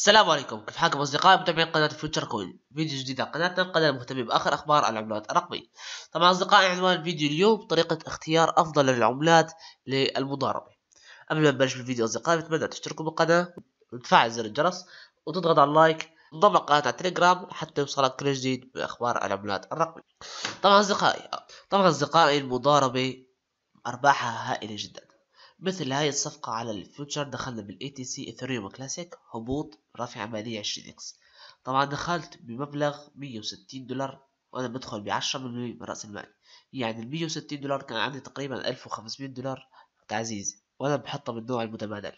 السلام عليكم كيف حالكم اصدقائي متابعين قناه فيوتشر كوين فيديو جديد على قناتنا القناه المهتمه باخر اخبار العملات الرقميه طبعا اصدقائي عنوان الفيديو اليوم طريقه اختيار افضل العملات للمضاربه قبل ما نبلش بالفيديو اصدقائي بتمنى تشتركوا بالقناه وتفعل زر الجرس وتضغط على اللايك انضم القناة على التليجرام حتى يوصلك كل جديد باخبار العملات الرقميه طبعا اصدقائي طبعا اصدقائي المضاربه ارباحها هائله جدا مثل هاي الصفقة على الفيوتشر دخلنا بالاي تي سي اثريوم كلاسيك هبوط رفع مالية عشرين اكس طبعا دخلت بمبلغ مية وستين دولار وانا بدخل بعشرة 10% من رأس المال يعني ال وستين دولار كان عندي تقريبا الف وخمسمية دولار تعزيز وانا بحطها بالنوع المتبادل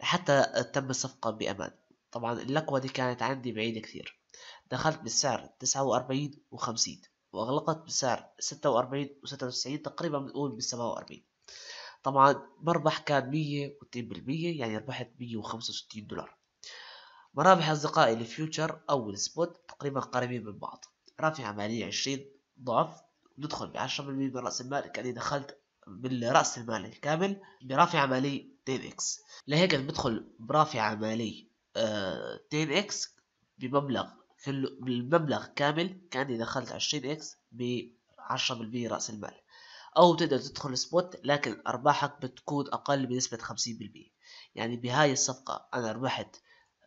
حتى تم الصفقة بأمان طبعا اللقوة دي كانت عندي بعيدة كثير دخلت بالسعر تسعة وأربعين وخمسين وأغلقت بسعر ستة وأربعين وستة وتسعين تقريبا بنقول بالسبعة وأربعين طبعا مربح كان مية واتنين بالمية يعني ربحت مية وخمسة وستين دولار مرابح أصدقائي الفيوتشر أو السبوت تقريبا قريبين من بعض رافع عملية عشرين ضعف ندخل بعشرة بالمية من رأس المال كأني دخلت بالرأس المال الكامل برافع مالي 10 اكس لهيك بدخل برافع مالي 10 آه، اكس بمبلغ بالمبلغ كامل كأني دخلت 20 اكس ب 10% رأس المال او تقدر تدخل سبوت لكن ارباحك بتكون اقل بنسبة 50% يعني بهاي الصفقة انا ربحت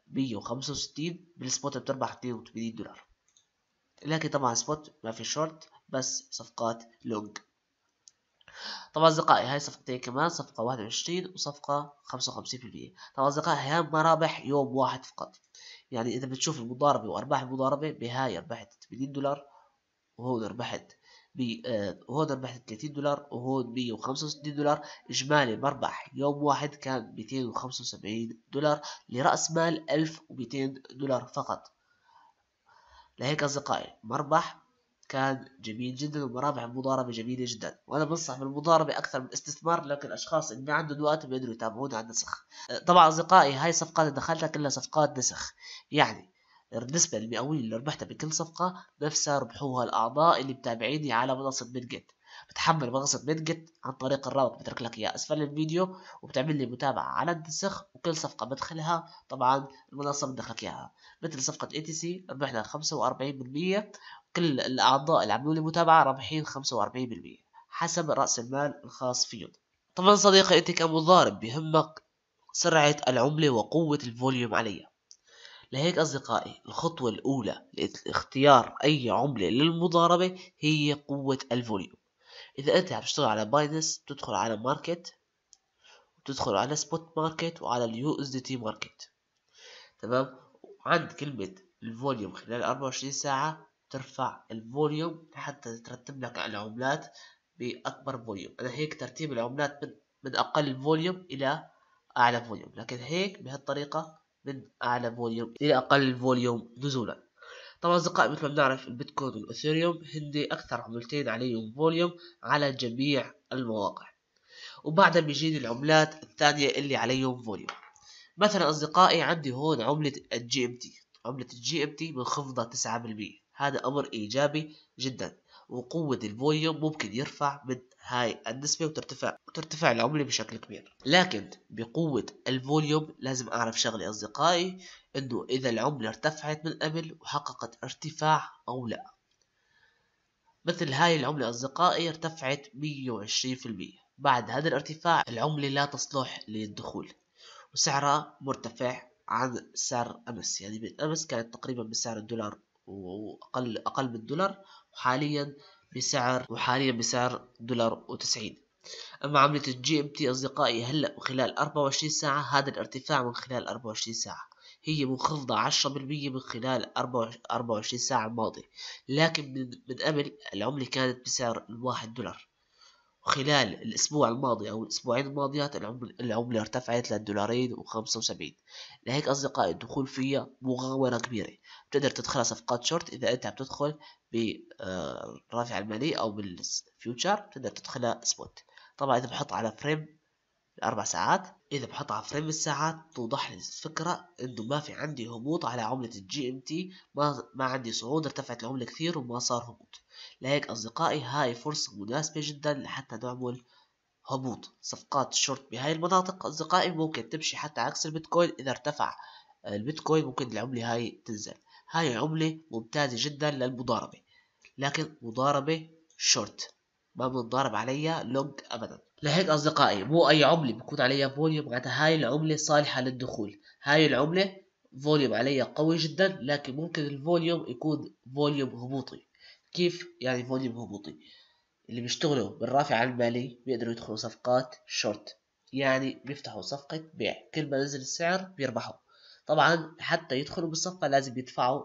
165 بالسبوت بتربح 82 دولار لكن طبعا سبوت ما في شورت بس صفقات لونج طبعا أصدقائي هاي صفقتين كمان صفقة واحد وعشرين وصفقة خمسة وخمسين طبعا أصدقائي هاي مرابح يوم واحد فقط يعني إذا بتشوف المضاربة وأرباح المضاربة بهاي ربحت 80 دولار وهون ربحت ب آه، هود 30 دولار وهود 165 دولار إجمالي مربح يوم واحد كان 275 دولار لرأس مال 1200 دولار فقط لهيك أصدقائي مربح كان جميل جدا ومرابح المضاربة جميلة جدا وأنا بنصح بالمضاربة أكثر من الاستثمار لكن الأشخاص اللي ما عندهم وقت بيقدروا يتابعونا على النسخ طبعا أصدقائي هاي الصفقات اللي دخلتها كلها صفقات نسخ يعني النسبة المئوية اللي ربحتها بكل صفقة نفسها ربحوها الأعضاء اللي متابعيني على منصة بنجت بتحمل منصة بنجت عن طريق الرابط بترك لك إياه أسفل الفيديو وبتعمل لي متابعة على النسخ وكل صفقة بدخلها طبعا المنصة بتدخل لك إياها مثل صفقة اي تي سي ربحنا 45% كل الأعضاء اللي عملوا لي متابعة رابحين 45% حسب رأس المال الخاص فيهم طبعا صديقي أنت كمضارب بهمك سرعة العملة وقوة الفوليوم عليها لهيك أصدقائي الخطوة الأولى لاختيار أي عملة للمضاربة هي قوة الفوليوم إذا أنت عم تشتغل على باينس تدخل على ماركت وتدخل على سبوت ماركت وعلى اليو اس دي تي ماركت تمام وعند كلمة الفوليوم خلال 24 ساعة ترفع الفوليوم لحتى ترتب لك العملات بأكبر فوليوم أنا هيك ترتيب العملات من, من أقل فوليوم إلى أعلى فوليوم لكن هيك بهالطريقة من أعلى فوليوم إلى أقل فوليوم نزولا طبعا أصدقائي مثل ما بنعرف البيتكوين والإثيريوم هن أكثر عملتين عليهم فوليوم على جميع المواقع وبعدها بيجيني العملات الثانية اللي عليهم فوليوم مثلا أصدقائي عندي هون عملة الجي ام تي عملة الجي ام تي منخفضة تسعة بالمية هذا أمر إيجابي جدا وقوة الفوليوم ممكن يرفع من هاي النسبة وترتفع وترتفع العملة بشكل كبير لكن بقوة الفوليوم لازم أعرف شغلة أصدقائي إنه إذا العملة ارتفعت من قبل وحققت ارتفاع أو لا مثل هاي العملة أصدقائي ارتفعت 120% بعد هذا الارتفاع العملة لا تصلح للدخول وسعرها مرتفع عن سعر أمس يعني من أمس كانت تقريبا بسعر الدولار وأقل أقل من الدولار وحاليا بسعر وحاليا بسعر دولار وتسعين أما عملة الجي ام تي أصدقائي هلأ وخلال 24 ساعة هذا الارتفاع من خلال 24 ساعة هي منخفضة 10% من خلال 24 ساعة الماضية لكن من, من قبل العملة كانت بسعر الواحد دولار وخلال الأسبوع الماضي أو الأسبوعين الماضيات العملة ارتفعت للدولارين وخمسة وسبعين لهيك أصدقائي الدخول فيها مغامرة كبيرة بتقدر تدخلها صفقات شورت إذا أنت عم تدخل بالرافع آه، المالي أو بالفيوتشر بتقدر تدخلها سبوت طبعا إذا بحط على فريم الاربع ساعات إذا بحطها في فريم ساعات توضح لي الفكرة إنه ما في عندي هبوط على عملة الجي ام تي ما, ما عندي صعود ارتفعت العملة كثير وما صار هبوط لهيك أصدقائي هاي فرصة مناسبة جدا لحتى نعمل هبوط صفقات الشورت بهاي المناطق أصدقائي ممكن تمشي حتى عكس البيتكوين إذا ارتفع البيتكوين ممكن العملة هاي تنزل هاي عملة ممتازة جدا للمضاربة لكن مضاربة شورت ما بنضارب عليها لونج أبدا لهيك أصدقائي مو أي عملة بكون عليها فوليوم معناتها هاي العملة صالحة للدخول هاي العملة فوليوم عليها قوي جدا لكن ممكن الفوليوم يكون فوليوم هبوطي كيف يعني فوليوم هبوطي اللي بيشتغلوا بالرافع المالي بيقدروا يدخلوا صفقات شورت يعني بيفتحوا صفقة بيع كل ما نزل السعر بيربحوا طبعا حتى يدخلوا بالصفقة لازم يدفعوا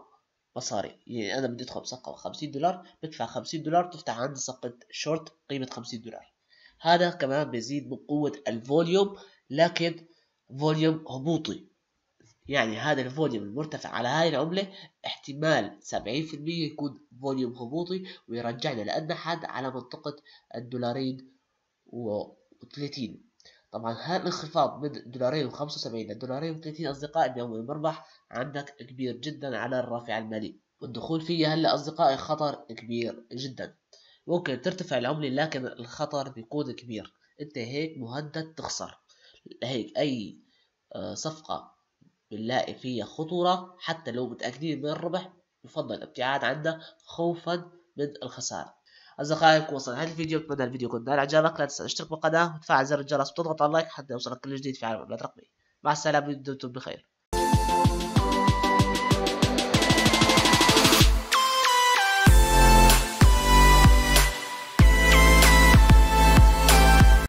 مصاري يعني أنا بدي أدخل بصفقة 50 دولار بدفع 50 دولار تفتح عندي صفقة شورت قيمة 50 دولار هذا كمان بيزيد من قوة الفوليوم لكن فوليوم هبوطي يعني هذا الفوليوم المرتفع على هذه العملة احتمال 70% يكون فوليوم هبوطي ويرجعنا لأدنى حد على منطقة الدولارين و30 طبعا هذا الانخفاض من دولارين و75 لدولارين و30 أصدقائي اليوم المربح عندك كبير جدا على الرافع المالي والدخول فيه هلا أصدقائي خطر كبير جدا ممكن ترتفع العملة لكن الخطر بيكون كبير انت هيك مهدد تخسر هيك اي آه، صفقة بنلاقي فيها خطورة حتى لو متأكدين من الربح يفضل الابتعاد عنها خوفا من الخسارة أصدقائي وصل هذا الفيديو أتمنى الفيديو يكون نال إعجابك لا تنسى الاشتراك بالقناة وتفعل زر الجرس وتضغط على اللايك حتى يوصلك كل جديد في عالم العملات الرقمية مع السلامة دمتم بخير